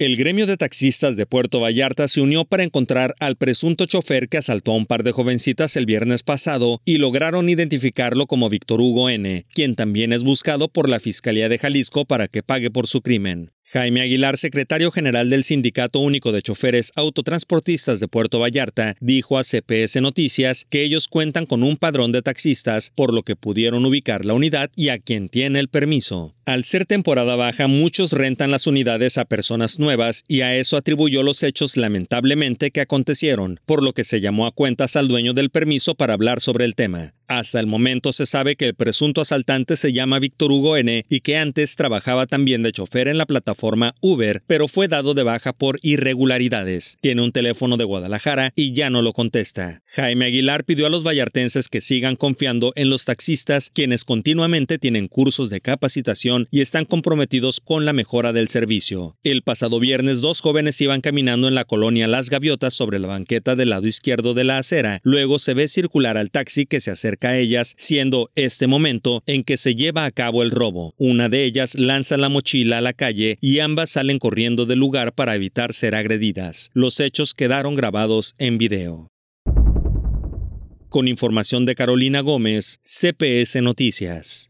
El gremio de taxistas de Puerto Vallarta se unió para encontrar al presunto chofer que asaltó a un par de jovencitas el viernes pasado y lograron identificarlo como Víctor Hugo N., quien también es buscado por la Fiscalía de Jalisco para que pague por su crimen. Jaime Aguilar, secretario general del Sindicato Único de Choferes Autotransportistas de Puerto Vallarta, dijo a CPS Noticias que ellos cuentan con un padrón de taxistas, por lo que pudieron ubicar la unidad y a quien tiene el permiso. Al ser temporada baja, muchos rentan las unidades a personas nuevas y a eso atribuyó los hechos lamentablemente que acontecieron, por lo que se llamó a cuentas al dueño del permiso para hablar sobre el tema. Hasta el momento se sabe que el presunto asaltante se llama Víctor Hugo N y que antes trabajaba también de chofer en la plataforma Uber, pero fue dado de baja por irregularidades. Tiene un teléfono de Guadalajara y ya no lo contesta. Jaime Aguilar pidió a los vallartenses que sigan confiando en los taxistas, quienes continuamente tienen cursos de capacitación y están comprometidos con la mejora del servicio. El pasado viernes, dos jóvenes iban caminando en la colonia Las Gaviotas sobre la banqueta del lado izquierdo de la acera. Luego se ve circular al taxi que se acerca a ellas, siendo este momento en que se lleva a cabo el robo. Una de ellas lanza la mochila a la calle y ambas salen corriendo del lugar para evitar ser agredidas. Los hechos quedaron grabados en video. Con información de Carolina Gómez, CPS Noticias.